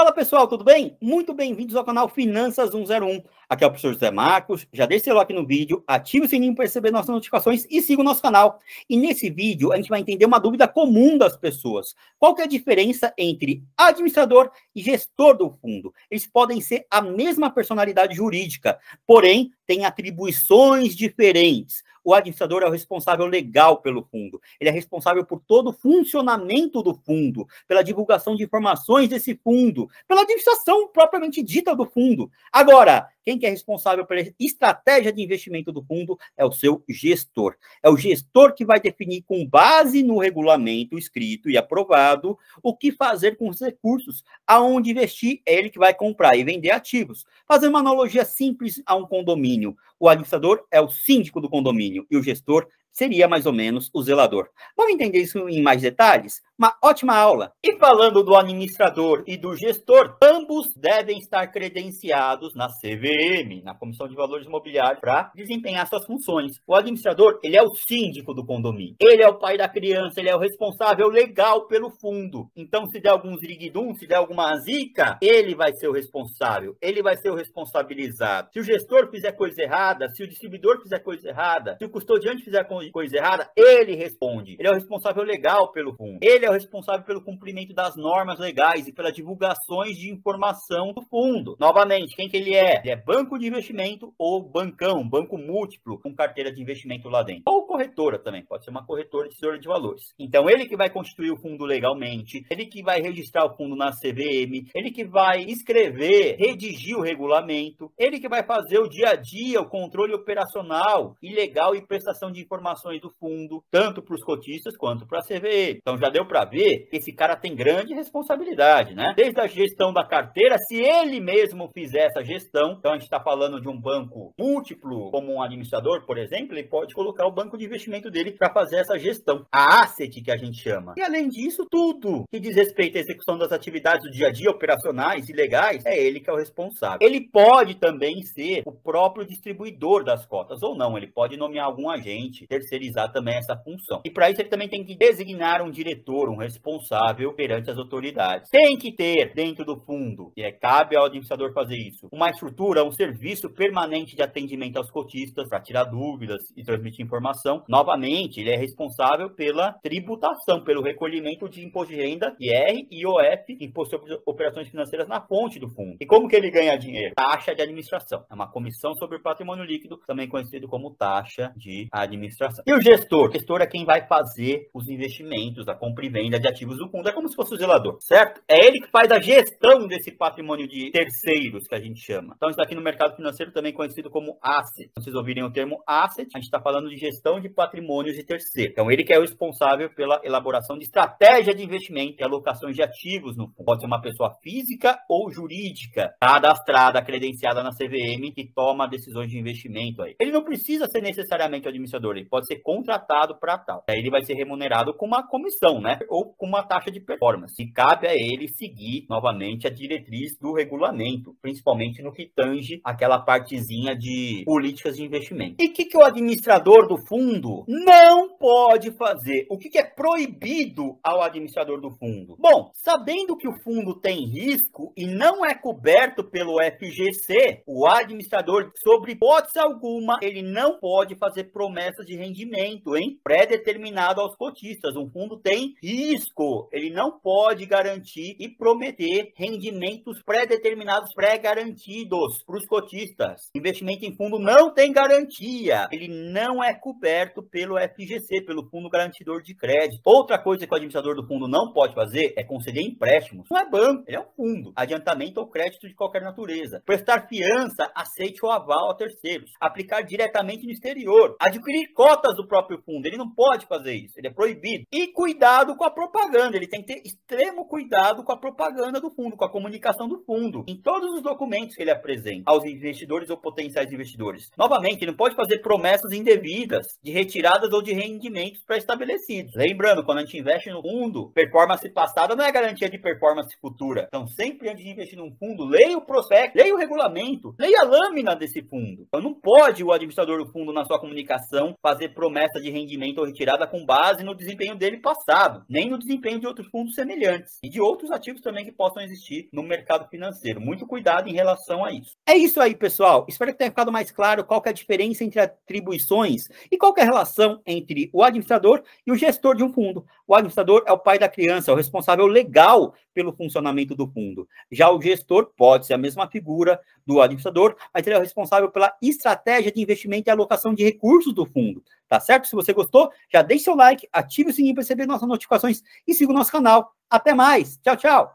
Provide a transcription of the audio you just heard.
Fala pessoal, tudo bem? Muito bem-vindos ao canal Finanças 101. Aqui é o professor José Marcos. Já deixe seu like no vídeo, ative o sininho para receber nossas notificações e siga o nosso canal. E nesse vídeo a gente vai entender uma dúvida comum das pessoas: qual que é a diferença entre administrador e gestor do fundo? Eles podem ser a mesma personalidade jurídica, porém tem atribuições diferentes. O administrador é o responsável legal pelo fundo. Ele é responsável por todo o funcionamento do fundo, pela divulgação de informações desse fundo, pela administração propriamente dita do fundo. Agora, quem que é responsável pela estratégia de investimento do fundo é o seu gestor. É o gestor que vai definir, com base no regulamento escrito e aprovado, o que fazer com os recursos, aonde investir, é ele que vai comprar e vender ativos. Fazer uma analogia simples a um condomínio. O administrador é o síndico do condomínio e o gestor seria mais ou menos o zelador. Vamos entender isso em mais detalhes? Uma ótima aula! E falando do administrador e do gestor, ambos devem estar credenciados na CVM, na Comissão de Valores Imobiliários, para desempenhar suas funções. O administrador, ele é o síndico do condomínio, ele é o pai da criança, ele é o responsável legal pelo fundo. Então, se der algum ziriguidum, se der alguma zica, ele vai ser o responsável, ele vai ser o responsabilizado. Se o gestor fizer coisa errada, errada, se o distribuidor fizer coisa errada, se o custodiante fizer coisa errada, ele responde. Ele é o responsável legal pelo fundo. Ele é o responsável pelo cumprimento das normas legais e pelas divulgações de informação do fundo. Novamente, quem que ele é? Ele é banco de investimento ou bancão, banco múltiplo com carteira de investimento lá dentro. Ou corretora também, pode ser uma corretora de tesoura de valores. Então, ele que vai constituir o fundo legalmente, ele que vai registrar o fundo na CVM, ele que vai escrever, redigir o regulamento, ele que vai fazer o dia a dia, o controle operacional, ilegal e prestação de informações do fundo, tanto para os cotistas quanto para a CVE. Então já deu para ver que esse cara tem grande responsabilidade, né? Desde a gestão da carteira, se ele mesmo fizer essa gestão, então a gente está falando de um banco múltiplo, como um administrador, por exemplo, ele pode colocar o banco de investimento dele para fazer essa gestão, a asset que a gente chama. E além disso, tudo que diz respeito à execução das atividades do dia a dia operacionais e legais, é ele que é o responsável. Ele pode também ser o próprio distribuidor distribuidor das cotas, ou não, ele pode nomear algum agente, terceirizar também essa função. E para isso ele também tem que designar um diretor, um responsável perante as autoridades. Tem que ter dentro do fundo, e é cabe ao administrador fazer isso, uma estrutura, um serviço permanente de atendimento aos cotistas para tirar dúvidas e transmitir informação. Novamente, ele é responsável pela tributação, pelo recolhimento de imposto de renda, IR, é IOF, imposto sobre operações financeiras na fonte do fundo. E como que ele ganha dinheiro? Taxa de administração. É uma comissão sobre o patrimônio patrimônio líquido, também conhecido como taxa de administração. E o gestor? O gestor é quem vai fazer os investimentos, a compra e venda de ativos do fundo. É como se fosse o zelador, certo? É ele que faz a gestão desse patrimônio de terceiros, que a gente chama. Então, isso aqui no mercado financeiro também conhecido como asset. Se então, vocês ouvirem o termo asset, a gente está falando de gestão de patrimônios de terceiro. Então, ele que é o responsável pela elaboração de estratégia de investimento e alocações de ativos no fundo. Pode ser uma pessoa física ou jurídica, cadastrada, credenciada na CVM, que toma decisões de investimento aí. Ele não precisa ser necessariamente administrador, ele pode ser contratado para tal. Aí ele vai ser remunerado com uma comissão, né? Ou com uma taxa de performance. E cabe a ele seguir novamente a diretriz do regulamento, principalmente no que tange aquela partezinha de políticas de investimento. E o que, que o administrador do fundo não pode fazer? O que, que é proibido ao administrador do fundo? Bom, sabendo que o fundo tem risco e não é coberto pelo FGC, o administrador sobre hipótese alguma, ele não pode fazer promessas de rendimento, hein? Pré-determinado aos cotistas. Um fundo tem risco. Ele não pode garantir e prometer rendimentos pré-determinados, pré-garantidos para os cotistas. Investimento em fundo não tem garantia. Ele não é coberto pelo FGC, pelo Fundo Garantidor de Crédito. Outra coisa que o administrador do fundo não pode fazer é conceder empréstimos. Não é banco, ele é um fundo. Adiantamento ou crédito de qualquer natureza. Prestar fiança, aceite ou aval a terceira terceiros, aplicar diretamente no exterior, adquirir cotas do próprio fundo. Ele não pode fazer isso, ele é proibido. E cuidado com a propaganda, ele tem que ter extremo cuidado com a propaganda do fundo, com a comunicação do fundo, em todos os documentos que ele apresenta aos investidores ou potenciais investidores. Novamente, ele não pode fazer promessas indevidas de retiradas ou de rendimentos pré-estabelecidos. Lembrando, quando a gente investe no fundo, performance passada não é garantia de performance futura. Então, sempre antes de investir num fundo, leia o prospecto, leia o regulamento, leia a lâmina desse fundo. Não pode o administrador do fundo, na sua comunicação, fazer promessa de rendimento ou retirada com base no desempenho dele passado, nem no desempenho de outros fundos semelhantes e de outros ativos também que possam existir no mercado financeiro. Muito cuidado em relação a isso. É isso aí, pessoal. Espero que tenha ficado mais claro qual é a diferença entre atribuições e qual é a relação entre o administrador e o gestor de um fundo. O administrador é o pai da criança, é o responsável legal pelo funcionamento do fundo. Já o gestor pode ser a mesma figura do administrador, mas ele é o responsável pela estratégia de investimento e alocação de recursos do fundo. Tá certo? Se você gostou, já deixe seu like, ative o sininho para receber nossas notificações e siga o nosso canal. Até mais. Tchau, tchau.